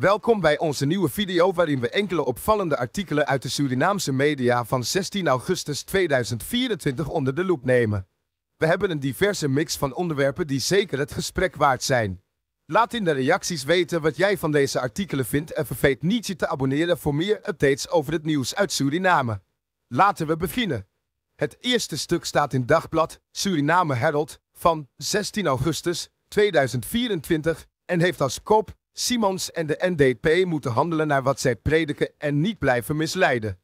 Welkom bij onze nieuwe video waarin we enkele opvallende artikelen uit de Surinaamse media van 16 augustus 2024 onder de loep nemen. We hebben een diverse mix van onderwerpen die zeker het gesprek waard zijn. Laat in de reacties weten wat jij van deze artikelen vindt en vergeet niet je te abonneren voor meer updates over het nieuws uit Suriname. Laten we beginnen. Het eerste stuk staat in dagblad Suriname Herald van 16 augustus 2024 en heeft als kop Simons en de NDP moeten handelen naar wat zij prediken en niet blijven misleiden.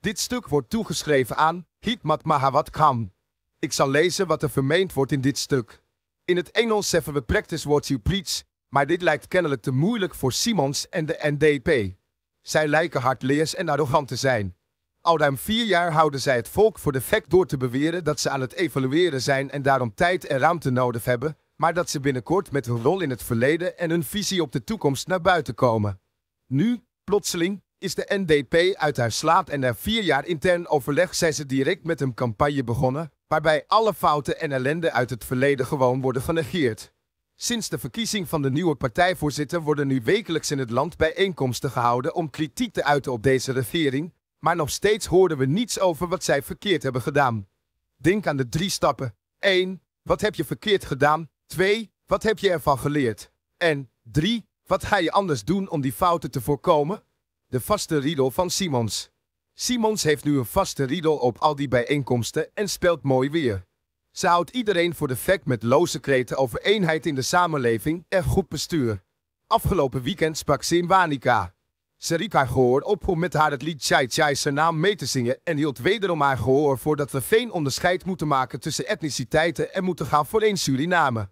Dit stuk wordt toegeschreven aan Hitmat Mahawat Khan. Ik zal lezen wat er vermeend wordt in dit stuk. In het Engels zeggen we practice what you preach, maar dit lijkt kennelijk te moeilijk voor Simons en de NDP. Zij lijken hardleers en arrogant te zijn. Al ruim vier jaar houden zij het volk voor de fek door te beweren dat ze aan het evalueren zijn en daarom tijd en ruimte nodig hebben maar dat ze binnenkort met hun rol in het verleden en hun visie op de toekomst naar buiten komen. Nu, plotseling, is de NDP uit haar slaap en na vier jaar intern overleg zijn ze direct met een campagne begonnen, waarbij alle fouten en ellende uit het verleden gewoon worden genegeerd. Sinds de verkiezing van de nieuwe partijvoorzitter worden nu wekelijks in het land bijeenkomsten gehouden om kritiek te uiten op deze regering, maar nog steeds horen we niets over wat zij verkeerd hebben gedaan. Denk aan de drie stappen. 1. Wat heb je verkeerd gedaan? 2. wat heb je ervan geleerd? En 3. wat ga je anders doen om die fouten te voorkomen? De vaste riedel van Simons. Simons heeft nu een vaste riedel op al die bijeenkomsten en speelt mooi weer. Ze houdt iedereen voor de fact met loze kreten over eenheid in de samenleving en goed bestuur. Afgelopen weekend sprak Wanika. Ze riep haar gehoor op om met haar het lied Chai Chai zijn naam mee te zingen en hield wederom haar gehoor voordat we geen onderscheid moeten maken tussen etniciteiten en moeten gaan voor één Suriname.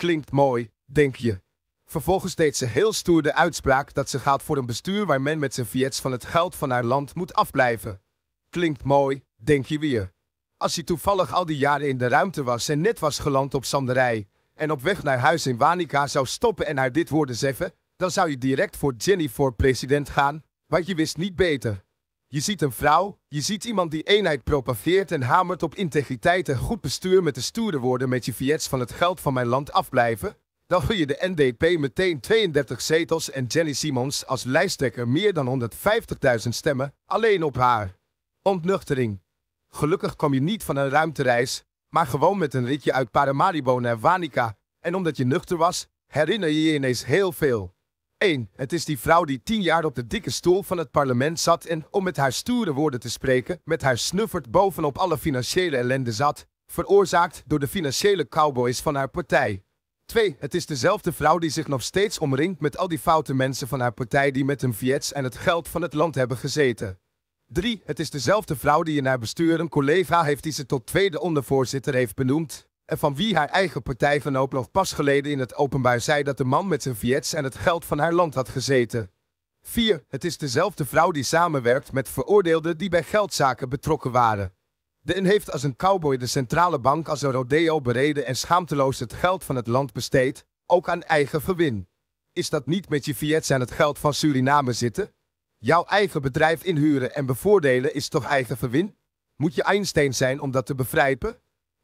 Klinkt mooi, denk je. Vervolgens deed ze heel stoer de uitspraak dat ze gaat voor een bestuur waar men met zijn Viets van het geld van haar land moet afblijven. Klinkt mooi, denk je weer. Als hij toevallig al die jaren in de ruimte was en net was geland op Sanderij en op weg naar huis in Wanica zou stoppen en haar dit woorden zeggen, dan zou je direct voor Jenny voor president gaan, want je wist niet beter. Je ziet een vrouw, je ziet iemand die eenheid propageert en hamert op integriteit en goed bestuur met de stoere woorden met je fiets van het geld van mijn land afblijven. Dan wil je de NDP meteen 32 zetels en Jenny Simons als lijsttrekker meer dan 150.000 stemmen alleen op haar. Ontnuchtering. Gelukkig kom je niet van een ruimtereis, maar gewoon met een ritje uit Paramaribo naar Wanica. En omdat je nuchter was, herinner je je ineens heel veel. 1. Het is die vrouw die tien jaar op de dikke stoel van het parlement zat en, om met haar stoere woorden te spreken, met haar snuffert bovenop alle financiële ellende zat, veroorzaakt door de financiële cowboys van haar partij. 2. Het is dezelfde vrouw die zich nog steeds omringt met al die foute mensen van haar partij die met hun viets en het geld van het land hebben gezeten. 3. Het is dezelfde vrouw die in haar bestuur een collega heeft die ze tot tweede ondervoorzitter heeft benoemd, en van wie haar eigen partij van Oploof pas geleden in het openbaar zei dat de man met zijn Viets en het geld van haar land had gezeten. 4. Het is dezelfde vrouw die samenwerkt met veroordeelden die bij geldzaken betrokken waren. De in heeft als een cowboy de centrale bank als een rodeo bereden en schaamteloos het geld van het land besteed, ook aan eigen verwin, Is dat niet met je Viets en het geld van Suriname zitten? Jouw eigen bedrijf inhuren en bevoordelen is toch eigen verwin? Moet je Einstein zijn om dat te begrijpen?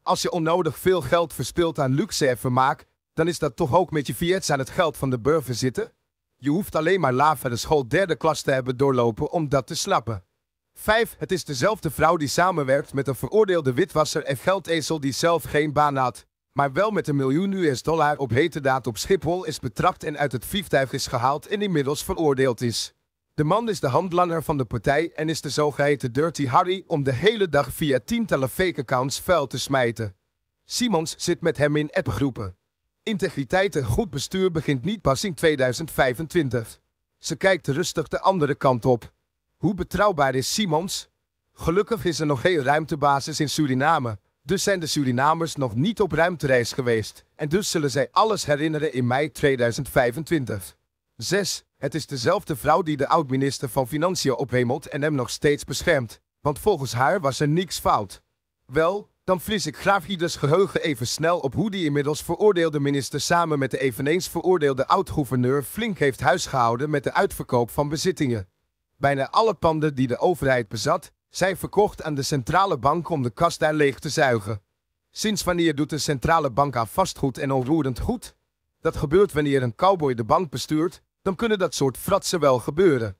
als je onnodig veel geld verspilt aan luxe en vermaak, dan is dat toch ook met je fiets aan het geld van de burger zitten? Je hoeft alleen maar lava de school derde klas te hebben doorlopen om dat te snappen. 5. Het is dezelfde vrouw die samenwerkt met een veroordeelde witwasser en geldezel die zelf geen baan had, maar wel met een miljoen US dollar op hete daad op Schiphol is betrapt en uit het vliegtuig is gehaald en inmiddels veroordeeld is. De man is de handlanger van de partij en is de zogeheten Dirty Harry om de hele dag via tientallen fake accounts vuil te smijten. Simons zit met hem in appgroepen. Integriteit en goed bestuur begint niet pas in 2025. Ze kijkt rustig de andere kant op. Hoe betrouwbaar is Simons? Gelukkig is er nog geen ruimtebasis in Suriname. Dus zijn de Surinamers nog niet op ruimtereis geweest. En dus zullen zij alles herinneren in mei 2025. 6. Het is dezelfde vrouw die de oud-minister van Financiën ophemelt en hem nog steeds beschermt. Want volgens haar was er niks fout. Wel, dan vlies ik graaf ieders geheugen even snel op hoe die inmiddels veroordeelde minister samen met de eveneens veroordeelde oud-gouverneur flink heeft huisgehouden met de uitverkoop van bezittingen. Bijna alle panden die de overheid bezat, zijn verkocht aan de centrale bank om de kas daar leeg te zuigen. Sinds wanneer doet de centrale bank aan vastgoed en onroerend goed? Dat gebeurt wanneer een cowboy de bank bestuurt dan kunnen dat soort fratsen wel gebeuren.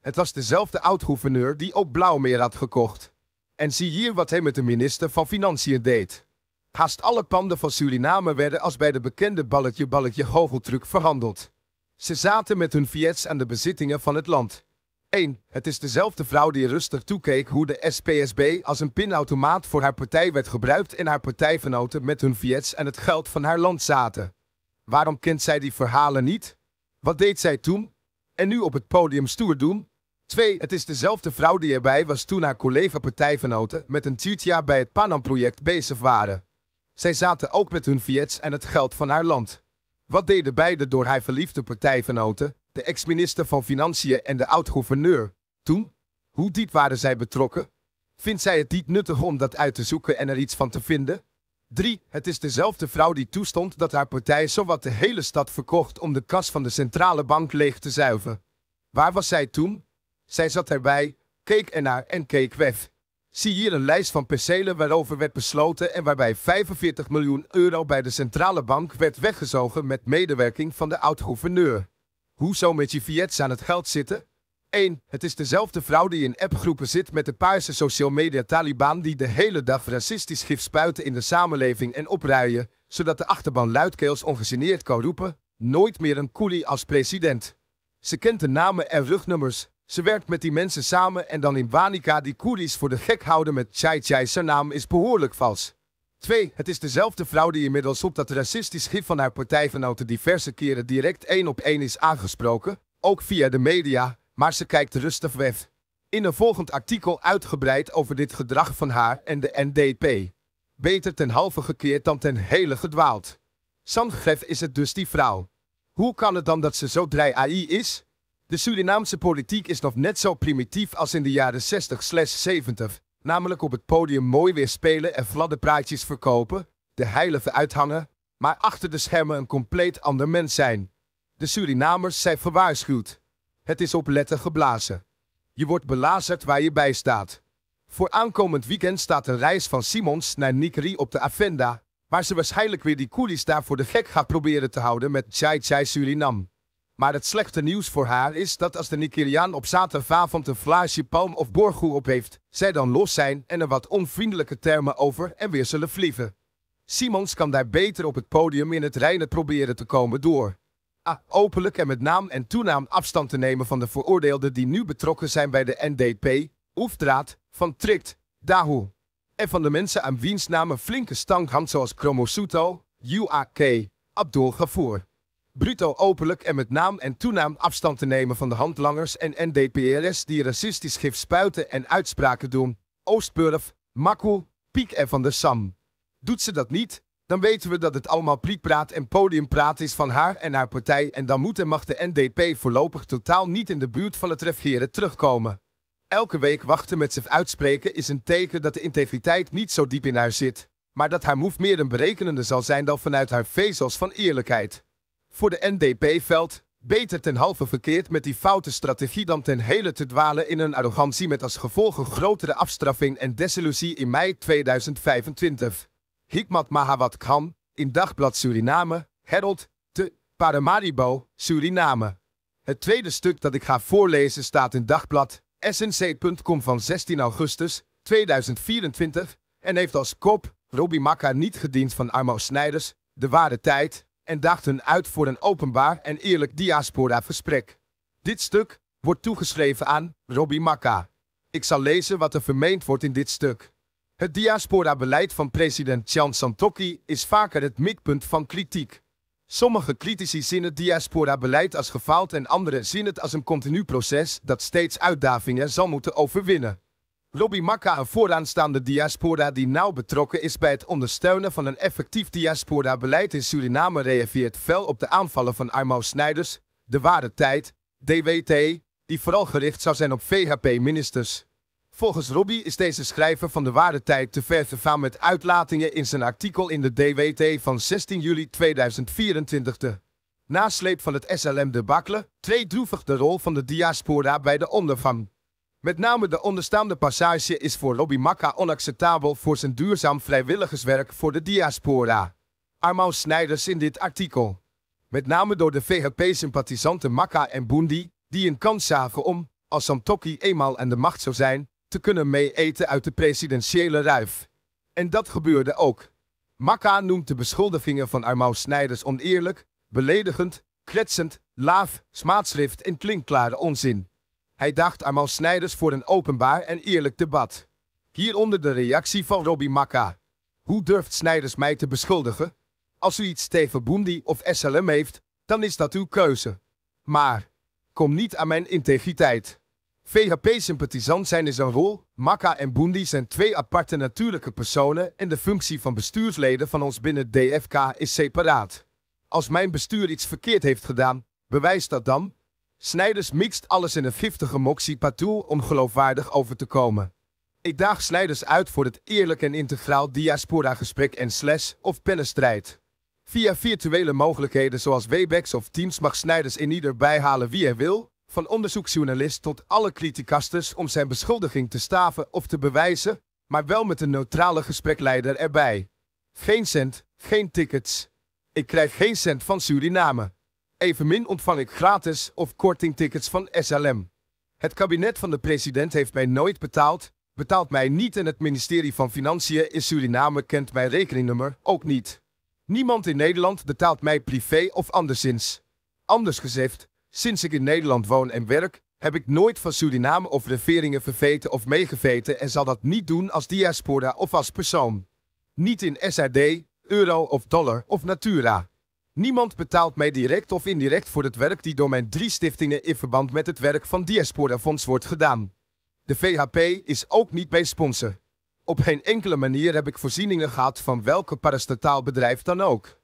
Het was dezelfde oud-gouverneur die ook Blauwmeer had gekocht. En zie hier wat hij met de minister van Financiën deed. Haast alle panden van Suriname werden als bij de bekende balletje-balletje-goocheltruc verhandeld. Ze zaten met hun fiets aan de bezittingen van het land. 1. Het is dezelfde vrouw die rustig toekeek hoe de SPSB als een pinautomaat voor haar partij werd gebruikt en haar partijvenoten met hun fiets en het geld van haar land zaten. Waarom kent zij die verhalen niet? Wat deed zij toen? En nu op het podium stoer doen? 2. Het is dezelfde vrouw die erbij was toen haar collega partijvenoten met een tientjaar bij het Panam-project bezig waren. Zij zaten ook met hun fiets en het geld van haar land. Wat deden beide door haar verliefde partijvenoten, de ex-minister van Financiën en de oud-gouverneur, toen? Hoe diep waren zij betrokken? Vindt zij het niet nuttig om dat uit te zoeken en er iets van te vinden? 3. Het is dezelfde vrouw die toestond dat haar partij zowat de hele stad verkocht om de kas van de centrale bank leeg te zuiveren. Waar was zij toen? Zij zat erbij, keek ernaar en keek weg. Zie hier een lijst van percelen waarover werd besloten en waarbij 45 miljoen euro bij de centrale bank werd weggezogen met medewerking van de oud-gouverneur. Hoe zou met je Fiets aan het geld zitten? 1. Het is dezelfde vrouw die in appgroepen zit met de paarse social media Taliban die de hele dag racistisch gif spuiten in de samenleving en opruien, zodat de achterban luidkeels ongegeneerd kan roepen, nooit meer een koelie als president. Ze kent de namen en rugnummers. Ze werkt met die mensen samen en dan in Wanika die koelies voor de gek houden met Chai Chai. Zijn naam is behoorlijk vals. 2. Het is dezelfde vrouw die inmiddels op dat racistisch gif van haar partijgenoten diverse keren direct één op één is aangesproken, ook via de media, maar ze kijkt rustig weg. In een volgend artikel uitgebreid over dit gedrag van haar en de NDP. Beter ten halve gekeerd dan ten hele gedwaald. Sangref is het dus die vrouw. Hoe kan het dan dat ze zo draai AI is? De Surinaamse politiek is nog net zo primitief als in de jaren 60-70. Namelijk op het podium mooi weer spelen en gladde praatjes verkopen, de heilige uithangen, maar achter de schermen een compleet ander mens zijn. De Surinamers zijn verwaarschuwd. Het is opletten geblazen. Je wordt belazerd waar je bij staat. Voor aankomend weekend staat een reis van Simons naar Nikri op de agenda, waar ze waarschijnlijk weer die coolies daar voor de gek gaat proberen te houden met Jai Jai Surinam. Maar het slechte nieuws voor haar is dat als de Nigeriaan op zaterdagavond een vlaasje palm of borgoe op heeft, zij dan los zijn en er wat onvriendelijke termen over en weer zullen vlieven. Simons kan daar beter op het podium in het reine proberen te komen door openlijk en met naam en toenaam afstand te nemen van de veroordeelden die nu betrokken zijn bij de NDP, Oefdraad, Van Trikt, Dahu. En van de mensen aan wiens namen flinke stank hangt zoals Kromosuto, UAK, Abdul Gevoer. Bruto openlijk en met naam en toenaam afstand te nemen van de handlangers en NDP'ers die racistisch gif spuiten en uitspraken doen. Oostburf, Makou, Piek en Van der Sam. Doet ze dat niet, dan weten we dat het allemaal prikpraat en podiumpraat is van haar en haar partij en dan moet en mag de NDP voorlopig totaal niet in de buurt van het regeren terugkomen. Elke week wachten met zich uitspreken is een teken dat de integriteit niet zo diep in haar zit, maar dat haar move meer een berekenende zal zijn dan vanuit haar vezels van eerlijkheid. Voor de NDP veld beter ten halve verkeerd met die foute strategie dan ten hele te dwalen in een arrogantie met als gevolg een grotere afstraffing en desillusie in mei 2025. Hikmat Mahawat Khan in Dagblad Suriname, Herald, te Paramaribo, Suriname. Het tweede stuk dat ik ga voorlezen staat in Dagblad snc.com van 16 augustus 2024 en heeft als kop Robbie Makka niet gediend van Armo Snijders, de ware tijd, en dacht hun uit voor een openbaar en eerlijk diaspora-gesprek. Dit stuk wordt toegeschreven aan Robbie Makka. Ik zal lezen wat er vermeend wordt in dit stuk. Het diaspora-beleid van president Jan Santokki is vaker het mikpunt van kritiek. Sommige critici zien het diaspora-beleid als gefaald en anderen zien het als een continu proces dat steeds uitdagingen zal moeten overwinnen. Robbie Makka, een vooraanstaande diaspora die nauw betrokken is bij het ondersteunen van een effectief diaspora-beleid in Suriname, reageert fel op de aanvallen van Armo Snijders, De Ware Tijd, DWT, die vooral gericht zou zijn op VHP-ministers. Volgens Robbie is deze schrijver van de ware tijd te ver gegaan met uitlatingen in zijn artikel in de DWT van 16 juli 2024. De nasleep van het SLM debakkelen droevig de rol van de diaspora bij de ondervang. Met name de onderstaande passage is voor Robbie Makka onacceptabel voor zijn duurzaam vrijwilligerswerk voor de diaspora. Armand Snijders in dit artikel. Met name door de VHP-sympathisanten Makka en Boendi, die een kans zagen om, als Santoki eenmaal aan de macht zou zijn, te kunnen meeten uit de presidentiële ruif. En dat gebeurde ook. Makka noemt de beschuldigingen van Armau Snijders oneerlijk, beledigend, kletsend, laaf, smaadschrift en klinkklare onzin. Hij dacht Armau Snijders voor een openbaar en eerlijk debat. Hieronder de reactie van Robbie Makka. Hoe durft Snijders mij te beschuldigen? Als u iets tegen Boendi of SLM heeft, dan is dat uw keuze. Maar kom niet aan mijn integriteit. VHP-sympathisant zijn is zijn rol, Makka en Boendi zijn twee aparte natuurlijke personen en de functie van bestuursleden van ons binnen DFK is separaat. Als mijn bestuur iets verkeerd heeft gedaan, bewijst dat dan. Snijders mixt alles in een giftige moxie patoe om geloofwaardig over te komen. Ik daag Snijders uit voor het eerlijk en integraal diaspora-gesprek en slash of pennenstrijd. Via virtuele mogelijkheden zoals Webex of Teams mag Snijders in ieder bijhalen wie hij wil, van onderzoeksjournalist tot alle criticasters om zijn beschuldiging te staven of te bewijzen, maar wel met een neutrale gesprekleider erbij. Geen cent, geen tickets. Ik krijg geen cent van Suriname. Evenmin ontvang ik gratis of kortingtickets van SLM. Het kabinet van de president heeft mij nooit betaald, betaalt mij niet en het ministerie van Financiën in Suriname kent mijn rekeningnummer ook niet. Niemand in Nederland betaalt mij privé of anderszins. Anders gezegd, Sinds ik in Nederland woon en werk, heb ik nooit van Suriname of reveringen verveten of meegeveten en zal dat niet doen als diaspora of als persoon. Niet in SAD, euro of dollar of natura. Niemand betaalt mij direct of indirect voor het werk die door mijn drie stichtingen in verband met het werk van Diaspora Fonds wordt gedaan. De VHP is ook niet bij sponsor. Op geen enkele manier heb ik voorzieningen gehad van welke parastataal bedrijf dan ook.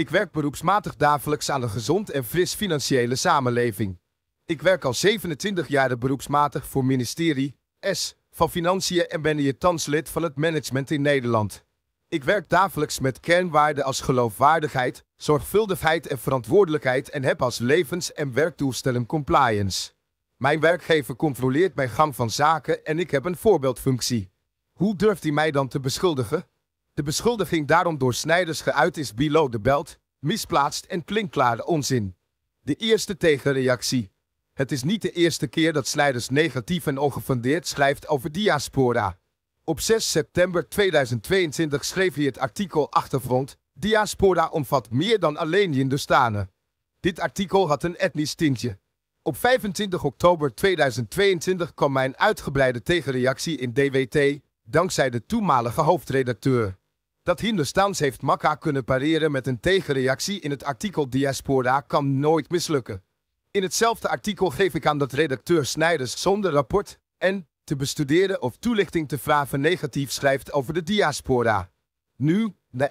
Ik werk beroepsmatig dagelijks aan een gezond en fris financiële samenleving. Ik werk al 27 jaar beroepsmatig voor ministerie S van Financiën en ben hier thans lid van het management in Nederland. Ik werk dagelijks met kernwaarden als geloofwaardigheid, zorgvuldigheid en verantwoordelijkheid en heb als levens- en werkdoelstelling compliance. Mijn werkgever controleert mijn gang van zaken en ik heb een voorbeeldfunctie. Hoe durft hij mij dan te beschuldigen de beschuldiging daarom door Snijders geuit is below the belt, misplaatst en klinkklare onzin. De eerste tegenreactie. Het is niet de eerste keer dat Snijders negatief en ongefundeerd schrijft over diaspora. Op 6 september 2022 schreef hij het artikel Achtergrond. Diaspora omvat meer dan alleen Hindustanen. Dit artikel had een etnisch tintje. Op 25 oktober 2022 kwam mijn uitgebreide tegenreactie in DWT, dankzij de toenmalige hoofdredacteur dat Hindustans heeft Makka kunnen pareren met een tegenreactie in het artikel Diaspora kan nooit mislukken. In hetzelfde artikel geef ik aan dat redacteur Snijders zonder rapport en te bestuderen of toelichting te vragen negatief schrijft over de diaspora. Nu, na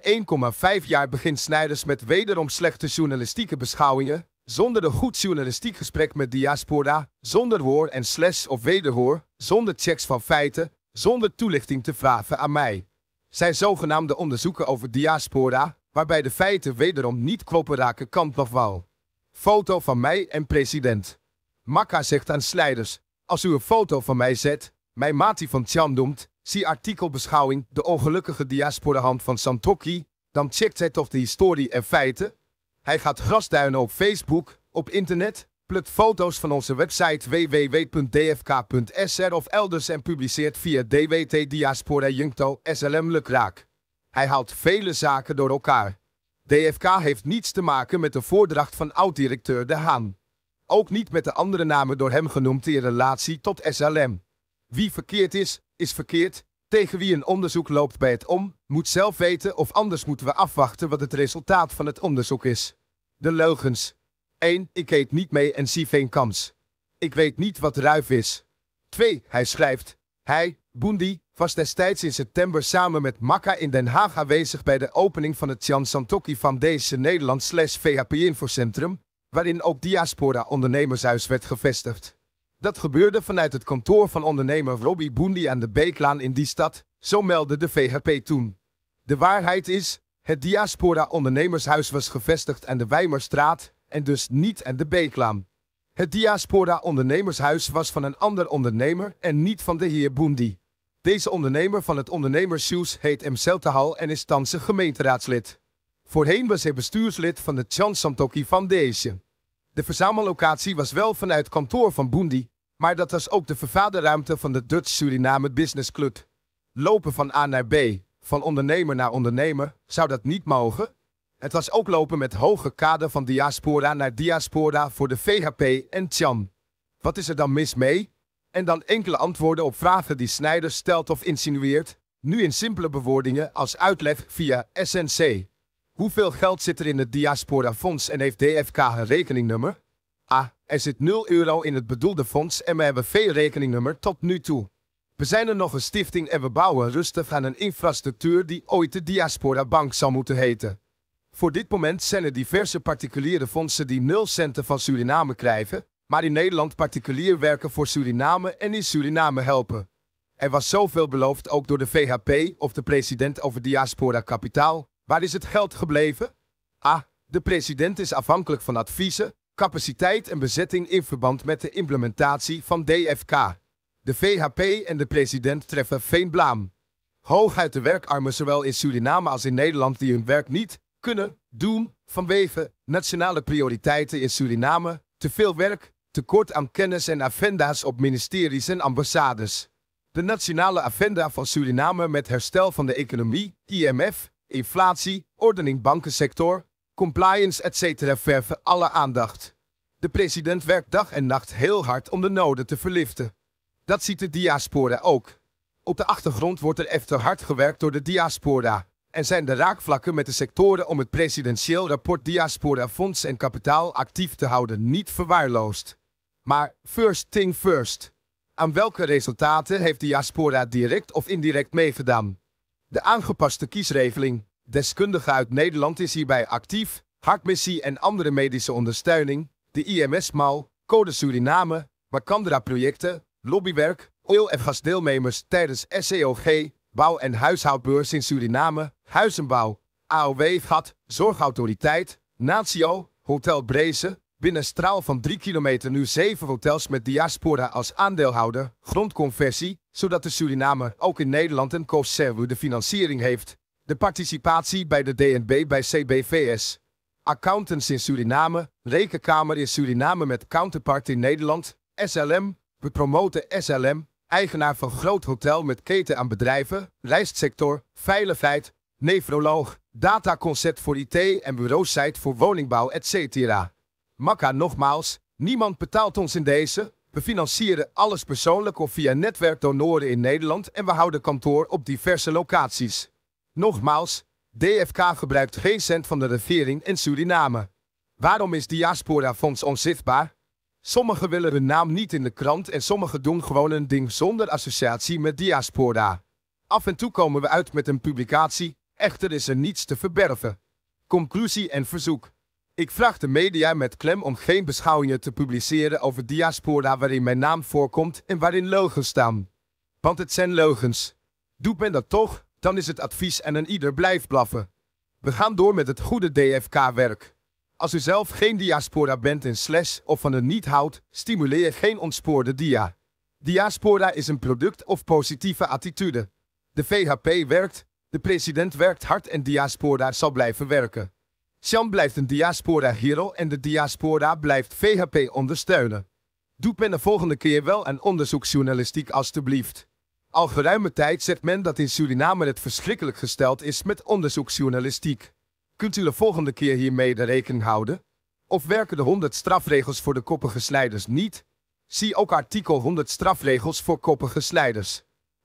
1,5 jaar begint Snijders met wederom slechte journalistieke beschouwingen, zonder een goed journalistiek gesprek met diaspora, zonder woord en slash of wederhoor, zonder checks van feiten, zonder toelichting te vragen aan mij zijn zogenaamde onderzoeken over diaspora, waarbij de feiten wederom niet kloppen raken kant nog wel. Foto van mij en president. Makka zegt aan slijders, als u een foto van mij zet, mij Mati van Tjan noemt, zie artikelbeschouwing De ongelukkige hand van Santoki, dan checkt zij toch de historie en feiten. Hij gaat grasduinen op Facebook, op internet, Upload foto's van onze website www.dfk.sr of elders en publiceert via DWT Diaspora Junkto SLM Lukraak. Hij haalt vele zaken door elkaar. DFK heeft niets te maken met de voordracht van oud-directeur De Haan. Ook niet met de andere namen door hem genoemd in relatie tot SLM. Wie verkeerd is, is verkeerd. Tegen wie een onderzoek loopt bij het om, moet zelf weten of anders moeten we afwachten wat het resultaat van het onderzoek is. De leugens. 1. Ik eet niet mee en zie geen kans. Ik weet niet wat ruif is. 2. Hij schrijft. Hij, Boendi, was destijds in september samen met Makka in Den Haag aanwezig bij de opening van het Jan Santoki Foundation Nederland VHP Infocentrum, waarin ook Diaspora Ondernemershuis werd gevestigd. Dat gebeurde vanuit het kantoor van ondernemer Robbie Boendi aan de Beeklaan in die stad, zo meldde de VHP toen. De waarheid is, het Diaspora Ondernemershuis was gevestigd aan de Wijmerstraat, en dus niet aan de b Het Diaspora Ondernemershuis was van een ander ondernemer en niet van de heer Boondi. Deze ondernemer van het ondernemershuis heet M. Seltehal en is thans een gemeenteraadslid. Voorheen was hij bestuurslid van de Chansantoki Foundation. De verzamellocatie was wel vanuit kantoor van Boondi, maar dat was ook de vervaderruimte van de Dutch Suriname Business Club. Lopen van A naar B, van ondernemer naar ondernemer, zou dat niet mogen? Het was ook lopen met hoge kaden van diaspora naar diaspora voor de VHP en Chan. Wat is er dan mis mee? En dan enkele antwoorden op vragen die Snijders stelt of insinueert, nu in simpele bewoordingen als uitleg via SNC. Hoeveel geld zit er in het diasporafonds Fonds en heeft DFK een rekeningnummer? A. Er zit 0 euro in het bedoelde fonds en we hebben veel rekeningnummer tot nu toe. We zijn er nog een stichting en we bouwen rustig aan een infrastructuur die ooit de Diaspora Bank zal moeten heten. Voor dit moment zijn er diverse particuliere fondsen die nul centen van Suriname krijgen, maar in Nederland particulier werken voor Suriname en in Suriname helpen. Er was zoveel beloofd ook door de VHP of de president over diaspora kapitaal. Waar is het geld gebleven? Ah, de president is afhankelijk van adviezen, capaciteit en bezetting in verband met de implementatie van DFK. De VHP en de president treffen geen blaam. Hooguit de werkarmen zowel in Suriname als in Nederland die hun werk niet kunnen doen vanwege nationale prioriteiten in Suriname, te veel werk, tekort aan kennis en agenda's op ministeries en ambassades. De nationale agenda van Suriname met herstel van de economie, IMF, inflatie, ordening bankensector, compliance etc. verven alle aandacht. De president werkt dag en nacht heel hard om de noden te verliften. Dat ziet de diaspora ook. Op de achtergrond wordt er echter hard gewerkt door de diaspora en zijn de raakvlakken met de sectoren om het presidentieel rapport Diaspora Fonds en Kapitaal actief te houden niet verwaarloosd. Maar first thing first. Aan welke resultaten heeft Diaspora direct of indirect meegedaan? De aangepaste kiesregeling. Deskundige uit Nederland is hierbij actief. Hartmissie en andere medische ondersteuning. De ims maal Code Suriname, Wakandra-projecten, lobbywerk, oil- en gasdeelnemers tijdens SEOG, Bouw- en huishoudbeurs in Suriname, Huizenbouw, AOW Gat, Zorgautoriteit, Natio, Hotel Brezen, binnen straal van 3 kilometer nu 7 hotels met diaspora als aandeelhouder, grondconversie, zodat de Suriname ook in Nederland een COSERWU de financiering heeft. De participatie bij de DNB bij CBVS. Accountants in Suriname, Rekenkamer in Suriname met counterpart in Nederland, SLM, we promoten SLM, eigenaar van groot hotel met keten aan bedrijven, lijstsector, veiligheid, nefroloog, dataconcept voor IT en bureausite voor woningbouw, etc. Makka nogmaals, niemand betaalt ons in deze. We financieren alles persoonlijk of via netwerkdonoren in Nederland en we houden kantoor op diverse locaties. Nogmaals, DFK gebruikt geen cent van de regering in Suriname. Waarom is Diaspora Fonds onzichtbaar? Sommigen willen hun naam niet in de krant en sommigen doen gewoon een ding zonder associatie met diaspora. Af en toe komen we uit met een publicatie, echter is er niets te verberven. Conclusie en verzoek. Ik vraag de media met klem om geen beschouwingen te publiceren over diaspora waarin mijn naam voorkomt en waarin leugens staan. Want het zijn leugens. Doet men dat toch, dan is het advies en een ieder blijft blaffen. We gaan door met het goede DFK-werk. Als u zelf geen diaspora bent in Slash of van het niet houdt, stimuleer geen ontspoorde dia. Diaspora is een product of positieve attitude. De VHP werkt, de president werkt hard en diaspora zal blijven werken. Sjan blijft een diaspora hero en de diaspora blijft VHP ondersteunen. Doe men de volgende keer wel aan onderzoeksjournalistiek alstublieft. Al geruime tijd zegt men dat in Suriname het verschrikkelijk gesteld is met onderzoeksjournalistiek. Kunt u de volgende keer hiermee de rekening houden? Of werken de 100 strafregels voor de koppige niet? Zie ook artikel 100 strafregels voor koppige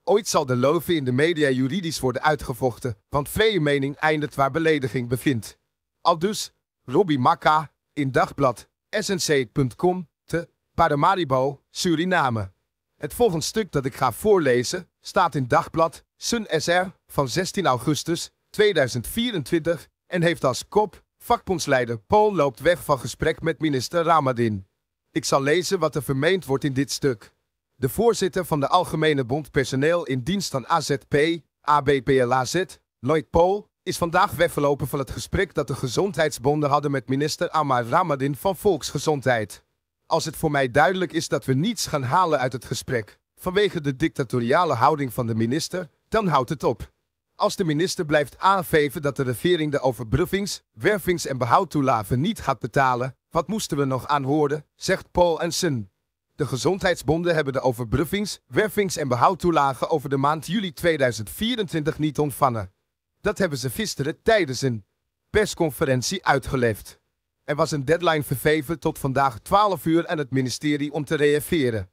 Ooit zal de loven in de media juridisch worden uitgevochten, want vrije mening eindigt waar belediging bevindt. Al dus, Robbie Makka, in dagblad, snc.com, te Paramaribo, Suriname. Het volgende stuk dat ik ga voorlezen staat in dagblad Sun SR van 16 augustus 2024 en heeft als kop... Vakbondsleider Paul loopt weg van gesprek met minister Ramadin. Ik zal lezen wat er vermeend wordt in dit stuk. De voorzitter van de Algemene Bond Personeel in dienst van AZP, ABPLAZ, Lloyd Paul, is vandaag weggelopen van het gesprek dat de gezondheidsbonden hadden met minister Amar Ramadin van Volksgezondheid. Als het voor mij duidelijk is dat we niets gaan halen uit het gesprek, vanwege de dictatoriale houding van de minister, dan houdt het op. Als de minister blijft aangeven dat de regering de overbruggings, wervings- en behoudtoelaven niet gaat betalen, wat moesten we nog aanhoren, zegt Paul Ensen. De gezondheidsbonden hebben de overbruggings, wervings- en behoudtoelagen over de maand juli 2024 niet ontvangen. Dat hebben ze gisteren tijdens een persconferentie uitgeleefd. Er was een deadline verveven tot vandaag 12 uur aan het ministerie om te reageren.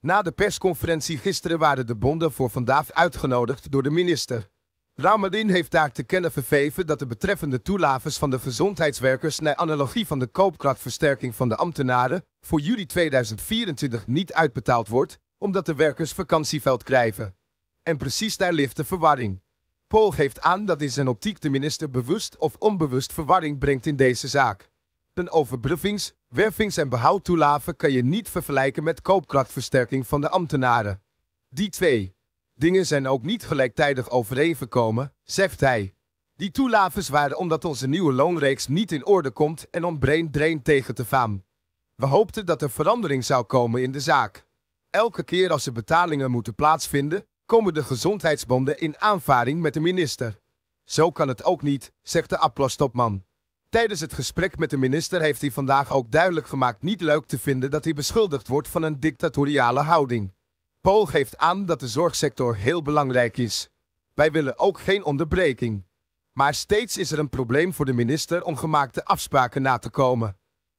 Na de persconferentie gisteren waren de bonden voor vandaag uitgenodigd door de minister. Ramadin heeft daar te kennen verveven dat de betreffende toelaves van de gezondheidswerkers naar analogie van de koopkrachtversterking van de ambtenaren voor juli 2024 niet uitbetaald wordt, omdat de werkers vakantieveld krijgen. En precies daar ligt de verwarring. Paul geeft aan dat in zijn optiek de minister bewust of onbewust verwarring brengt in deze zaak. Een overbruggings, wervings- en behoudtoelave kan je niet vergelijken met koopkrachtversterking van de ambtenaren. Die twee Dingen zijn ook niet gelijktijdig overeengekomen, zegt hij. Die toelaves waren omdat onze nieuwe loonreeks niet in orde komt en om Brain Drain tegen te faam. We hoopten dat er verandering zou komen in de zaak. Elke keer als er betalingen moeten plaatsvinden, komen de gezondheidsbonden in aanvaring met de minister. Zo kan het ook niet, zegt de Appelstopman. Tijdens het gesprek met de minister heeft hij vandaag ook duidelijk gemaakt niet leuk te vinden dat hij beschuldigd wordt van een dictatoriale houding. Paul geeft aan dat de zorgsector heel belangrijk is. Wij willen ook geen onderbreking. Maar steeds is er een probleem voor de minister om gemaakte afspraken na te komen.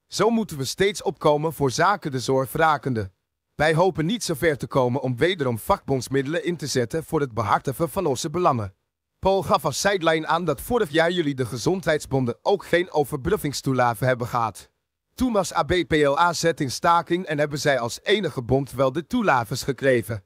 Zo moeten we steeds opkomen voor zaken de zorg rakende. Wij hopen niet zover te komen om wederom vakbondsmiddelen in te zetten voor het behartigen van onze belangen. Paul gaf als sideline aan dat vorig jaar jullie de gezondheidsbonden ook geen overbruffingstoelave hebben gehad. Toen was ABPLA-zet in staking en hebben zij als enige bond wel de toelaves gekregen.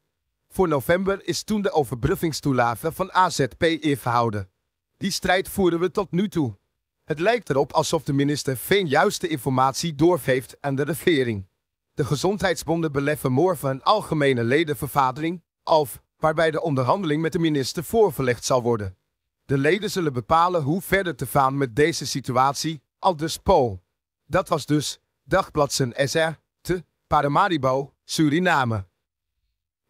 Voor november is toen de overbruggingstoelave van AZP ingehouden. Die strijd voeren we tot nu toe. Het lijkt erop alsof de minister geen juiste informatie doorgeeft aan de regering. De gezondheidsbonden beleffen morgen een algemene ledenvervadering of waarbij de onderhandeling met de minister voorverlegd zal worden. De leden zullen bepalen hoe verder te gaan met deze situatie, al dus Pool. Dat was dus Dagblad SR te Paramaribo, Suriname.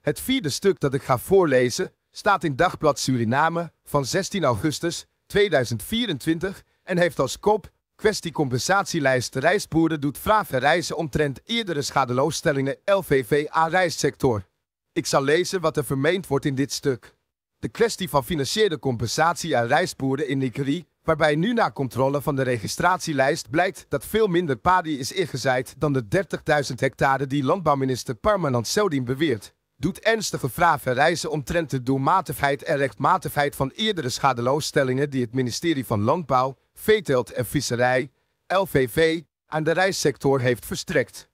Het vierde stuk dat ik ga voorlezen staat in Dagblad Suriname van 16 augustus 2024 en heeft als kop kwestie compensatielijst reisboeren doet vragen reizen omtrent eerdere schadeloosstellingen LVVA reissector. Ik zal lezen wat er vermeend wordt in dit stuk. De kwestie van financiële compensatie aan reisboeren in Nigeria Waarbij nu na controle van de registratielijst blijkt dat veel minder padi is ingezaaid dan de 30.000 hectare die landbouwminister Parmanand Seldin beweert. Doet ernstige vragen reizen omtrent de doelmatigheid en rechtmatigheid van eerdere schadeloosstellingen die het ministerie van Landbouw, Veeteelt en Visserij, LVV, aan de reissector heeft verstrekt.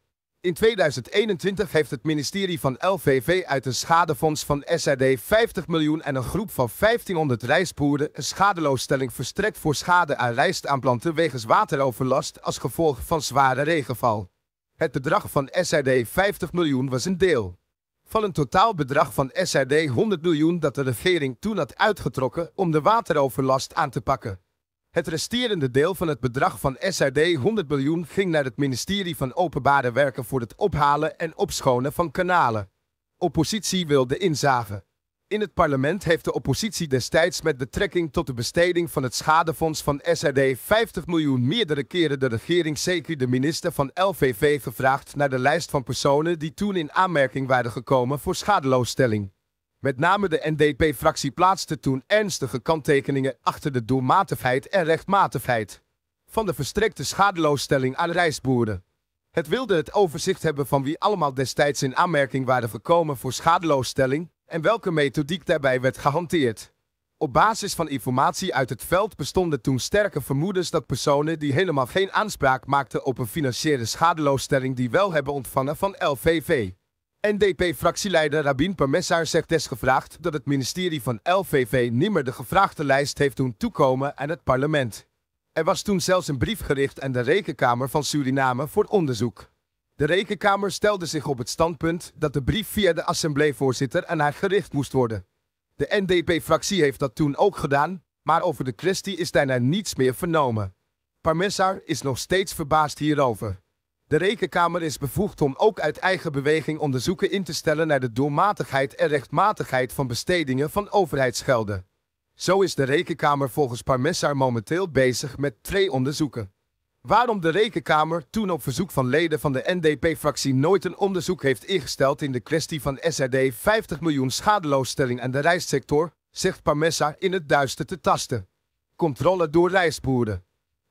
In 2021 heeft het ministerie van LVV uit een schadefonds van SRD 50 miljoen en een groep van 1500 rijstboeren een schadeloosstelling verstrekt voor schade aan rijstaanplanten wegens wateroverlast als gevolg van zware regenval. Het bedrag van SRD 50 miljoen was een deel van een totaalbedrag van SRD 100 miljoen dat de regering toen had uitgetrokken om de wateroverlast aan te pakken. Het resterende deel van het bedrag van SRD 100 miljoen ging naar het ministerie van Openbare Werken voor het ophalen en opschonen van kanalen. Oppositie wilde inzage. In het parlement heeft de oppositie destijds met betrekking tot de besteding van het schadefonds van SRD 50 miljoen meerdere keren de regering, zeker de minister van LVV, gevraagd naar de lijst van personen die toen in aanmerking waren gekomen voor schadeloosstelling. Met name de NDP-fractie plaatste toen ernstige kanttekeningen achter de doelmatigheid en rechtmatigheid van de verstrekte schadeloosstelling aan reisboeren. Het wilde het overzicht hebben van wie allemaal destijds in aanmerking waren gekomen voor schadeloosstelling en welke methodiek daarbij werd gehanteerd. Op basis van informatie uit het veld bestonden toen sterke vermoedens dat personen die helemaal geen aanspraak maakten op een financiële schadeloosstelling die wel hebben ontvangen van LVV, NDP-fractieleider Rabin Parmesar zegt desgevraagd dat het ministerie van LVV niet meer de gevraagde lijst heeft doen toekomen aan het parlement. Er was toen zelfs een brief gericht aan de Rekenkamer van Suriname voor onderzoek. De Rekenkamer stelde zich op het standpunt dat de brief via de assembleevoorzitter aan haar gericht moest worden. De NDP-fractie heeft dat toen ook gedaan, maar over de kwestie is daarna niets meer vernomen. Parmesar is nog steeds verbaasd hierover. De rekenkamer is bevoegd om ook uit eigen beweging onderzoeken in te stellen naar de doelmatigheid en rechtmatigheid van bestedingen van overheidsgelden. Zo is de rekenkamer volgens Parmessar momenteel bezig met twee onderzoeken. Waarom de rekenkamer toen op verzoek van leden van de NDP-fractie nooit een onderzoek heeft ingesteld in de kwestie van SRD 50 miljoen schadeloosstelling aan de reissector, zegt Parmessa in het duister te tasten. Controle door rijstboeren.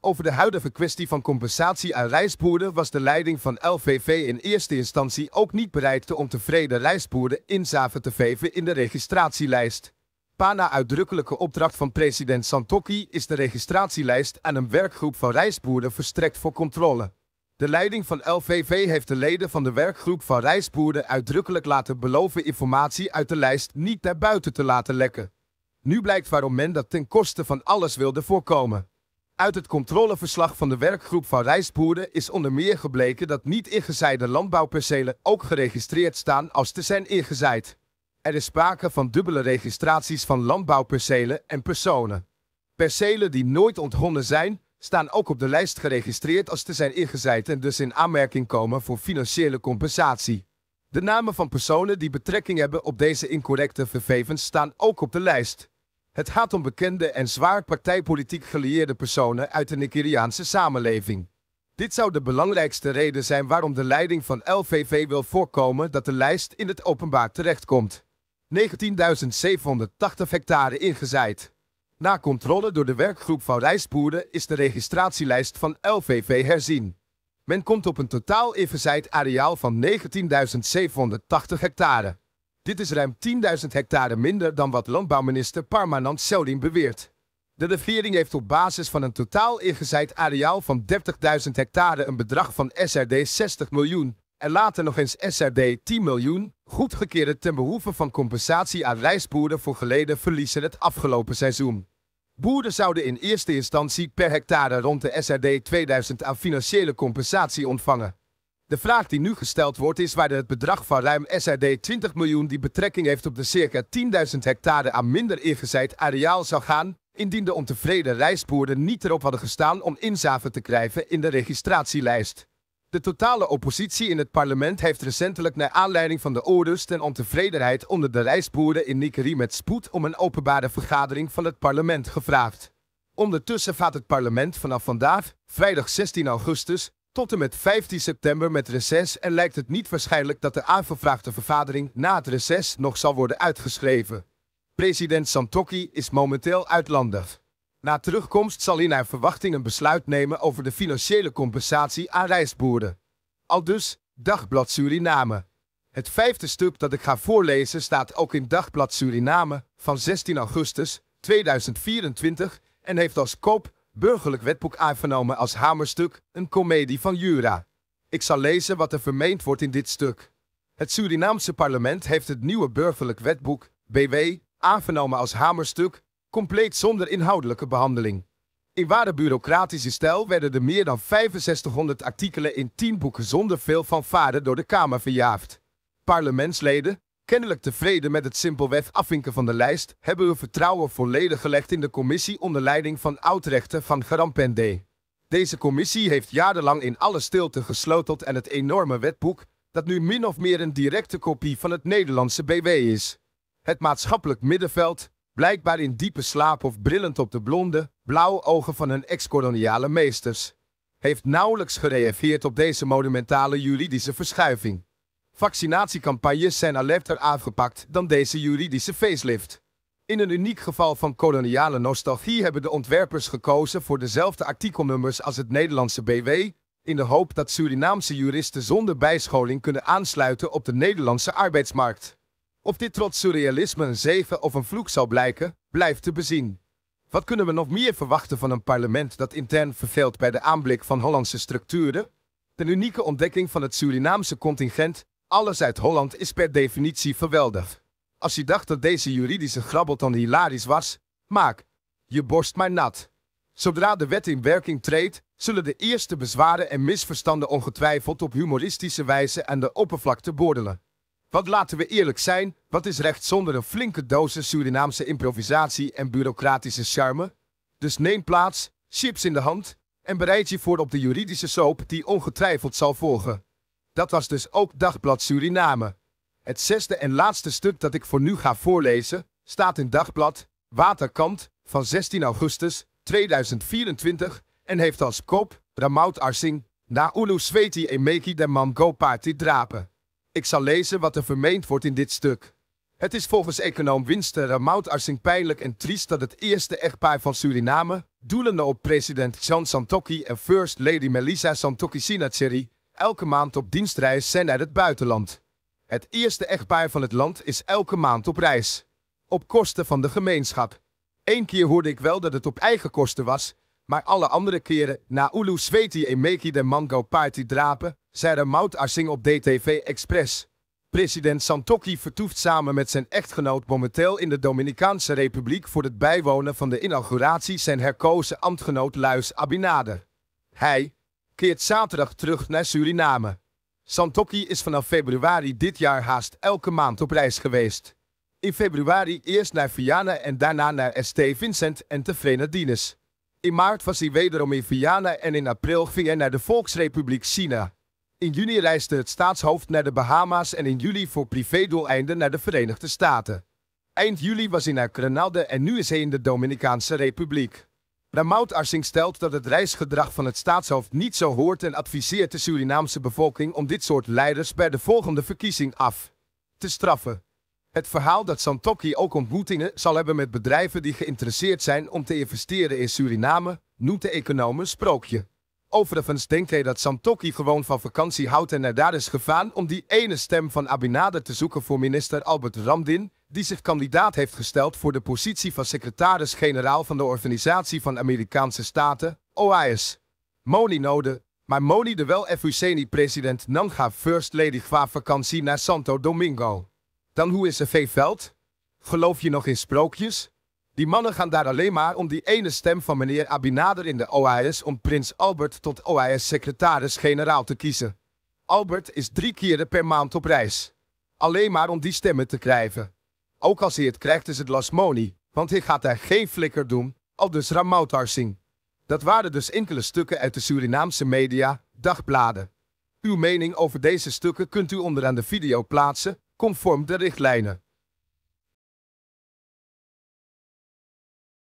Over de huidige kwestie van compensatie aan reisboeren was de leiding van LVV in eerste instantie ook niet bereid te ontevreden reisboeren inzaven te veven in de registratielijst. Pana na uitdrukkelijke opdracht van president Santokki is de registratielijst aan een werkgroep van reisboeren verstrekt voor controle. De leiding van LVV heeft de leden van de werkgroep van reisboeren uitdrukkelijk laten beloven informatie uit de lijst niet naar buiten te laten lekken. Nu blijkt waarom men dat ten koste van alles wilde voorkomen. Uit het controleverslag van de werkgroep van rijstboeren is onder meer gebleken dat niet ingezeide landbouwpercelen ook geregistreerd staan als te zijn ingezaaid. Er is sprake van dubbele registraties van landbouwpercelen en personen. Percelen die nooit ontgonnen zijn, staan ook op de lijst geregistreerd als te zijn ingezaaid en dus in aanmerking komen voor financiële compensatie. De namen van personen die betrekking hebben op deze incorrecte vervevens staan ook op de lijst. Het gaat om bekende en zwaar partijpolitiek gelieerde personen uit de Nigeriaanse samenleving. Dit zou de belangrijkste reden zijn waarom de leiding van LVV wil voorkomen dat de lijst in het openbaar terechtkomt. 19.780 hectare ingezaaid. Na controle door de werkgroep van rijstboeren is de registratielijst van LVV herzien. Men komt op een totaal ingezaaid areaal van 19.780 hectare. Dit is ruim 10.000 hectare minder dan wat landbouwminister Parmanand Seldin beweert. De regering heeft op basis van een totaal ingezaaid areaal van 30.000 hectare een bedrag van SRD 60 miljoen en later nog eens SRD 10 miljoen goedgekeerd ten behoeve van compensatie aan rijstboeren voor geleden verliezen het afgelopen seizoen. Boeren zouden in eerste instantie per hectare rond de SRD 2000 aan financiële compensatie ontvangen. De vraag die nu gesteld wordt is waar het bedrag van ruim SRD 20 miljoen die betrekking heeft op de circa 10.000 hectare aan minder ingezeid areaal zou gaan, indien de ontevreden rijstboeren niet erop hadden gestaan om inzave te krijgen in de registratielijst. De totale oppositie in het parlement heeft recentelijk naar aanleiding van de orders ten ontevredenheid onder de rijstboeren in Nikkerie met spoed om een openbare vergadering van het parlement gevraagd. Ondertussen vaat het parlement vanaf vandaag, vrijdag 16 augustus, tot en met 15 september met reces en lijkt het niet waarschijnlijk dat de aangevraagde vergadering na het reces nog zal worden uitgeschreven. President Santokki is momenteel uitlandig. Na terugkomst zal hij naar verwachting een besluit nemen over de financiële compensatie aan Al Aldus Dagblad Suriname. Het vijfde stuk dat ik ga voorlezen staat ook in Dagblad Suriname van 16 augustus 2024 en heeft als koop burgerlijk wetboek aangenomen als hamerstuk, een komedie van Jura. Ik zal lezen wat er vermeend wordt in dit stuk. Het Surinaamse parlement heeft het nieuwe burgerlijk wetboek, BW, aangenomen als hamerstuk, compleet zonder inhoudelijke behandeling. In ware bureaucratische stijl werden de meer dan 6500 artikelen in 10 boeken zonder veel van fanfare door de Kamer verjaagd. Parlementsleden, Kennelijk tevreden met het simpelweg afvinken van de lijst, hebben we vertrouwen volledig gelegd in de commissie onder leiding van oudrechter van Garampende. Deze commissie heeft jarenlang in alle stilte gesleuteld en het enorme wetboek, dat nu min of meer een directe kopie van het Nederlandse BW is. Het maatschappelijk middenveld, blijkbaar in diepe slaap of brillend op de blonde, blauwe ogen van hun ex-koloniale meesters, heeft nauwelijks gereageerd op deze monumentale juridische verschuiving. Vaccinatiecampagnes zijn alerter aangepakt dan deze juridische facelift. In een uniek geval van koloniale nostalgie hebben de ontwerpers gekozen voor dezelfde artikelnummers als het Nederlandse BW, in de hoop dat Surinaamse juristen zonder bijscholing kunnen aansluiten op de Nederlandse arbeidsmarkt. Of dit trots surrealisme een zeven of een vloek zal blijken, blijft te bezien. Wat kunnen we nog meer verwachten van een parlement dat intern verveelt bij de aanblik van Hollandse structuren? De unieke ontdekking van het Surinaamse contingent alles uit Holland is per definitie verweldigd. Als je dacht dat deze juridische dan hilarisch was, maak je borst maar nat. Zodra de wet in werking treedt, zullen de eerste bezwaren en misverstanden ongetwijfeld op humoristische wijze aan de oppervlakte bordelen. Want laten we eerlijk zijn, wat is recht zonder een flinke dosis Surinaamse improvisatie en bureaucratische charme? Dus neem plaats, chips in de hand en bereid je voor op de juridische soap die ongetwijfeld zal volgen. Dat was dus ook Dagblad Suriname. Het zesde en laatste stuk dat ik voor nu ga voorlezen, staat in Dagblad Waterkant van 16 augustus 2024 en heeft als kop Ramout Arsing, na Ulu Sweti en Meki de Mango Party drapen. Ik zal lezen wat er vermeend wordt in dit stuk. Het is volgens econoom Winster Ramout Arsing pijnlijk en triest dat het eerste echtpaar van Suriname, doelende op president Jean Santokki en First Lady Melissa Santokki Sinatseri, Elke maand op dienstreis zijn naar het buitenland. Het eerste echtpaar van het land is elke maand op reis. Op kosten van de gemeenschap. Eén keer hoorde ik wel dat het op eigen kosten was, maar alle andere keren na Ulu Sveti en Meki de Mango Party drapen, zei de Moutarsing op DTV Express. President Santokki vertoeft samen met zijn echtgenoot momenteel in de Dominicaanse Republiek voor het bijwonen van de inauguratie zijn herkozen ambtgenoot Luis Abinader. Hij, keert zaterdag terug naar Suriname. Santoki is vanaf februari dit jaar haast elke maand op reis geweest. In februari eerst naar Viana en daarna naar St. Vincent en de Grenadines. In maart was hij wederom in Viana en in april ging hij naar de Volksrepubliek China. In juni reisde het staatshoofd naar de Bahama's en in juli voor privédoeleinden naar de Verenigde Staten. Eind juli was hij naar Grenade en nu is hij in de Dominicaanse Republiek. Ramout Arsing stelt dat het reisgedrag van het staatshoofd niet zo hoort en adviseert de Surinaamse bevolking om dit soort leiders bij de volgende verkiezing af te straffen. Het verhaal dat Santokki ook ontmoetingen zal hebben met bedrijven die geïnteresseerd zijn om te investeren in Suriname, noemt de economen sprookje. Overigens denkt hij dat Santokki gewoon van vakantie houdt en naar daar is gegaan om die ene stem van Abinader te zoeken voor minister Albert Ramdin, die zich kandidaat heeft gesteld voor de positie van secretaris-generaal van de Organisatie van Amerikaanse Staten, OAS. Moni noden, maar Moni de wel FUCENI-president Nanga First Lady qua vakantie naar Santo Domingo. Dan hoe is er veeveld? Geloof je nog in sprookjes? Die mannen gaan daar alleen maar om die ene stem van meneer Abinader in de OAS om prins Albert tot OAS-secretaris-generaal te kiezen. Albert is drie keren per maand op reis. Alleen maar om die stemmen te krijgen. Ook als hij het krijgt is het lasmoni, want hij gaat daar geen flikker doen, al dus Ramautar Dat waren dus enkele stukken uit de Surinaamse media, dagbladen. Uw mening over deze stukken kunt u onderaan de video plaatsen, conform de richtlijnen.